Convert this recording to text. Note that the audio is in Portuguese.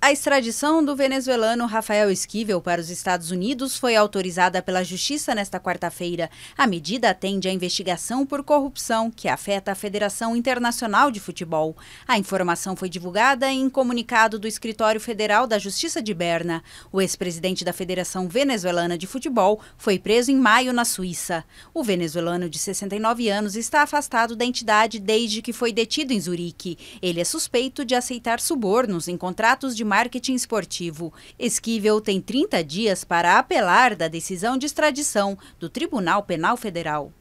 A extradição do venezuelano Rafael Esquivel para os Estados Unidos foi autorizada pela Justiça nesta quarta-feira. A medida atende à investigação por corrupção que afeta a Federação Internacional de Futebol. A informação foi divulgada em comunicado do Escritório Federal da Justiça de Berna. O ex-presidente da Federação Venezuelana de Futebol foi preso em maio na Suíça. O venezuelano de 69 anos está afastado da entidade desde que foi detido em Zurique. Ele é suspeito de aceitar subornos em contratos de marketing esportivo. Esquivel tem 30 dias para apelar da decisão de extradição do Tribunal Penal Federal.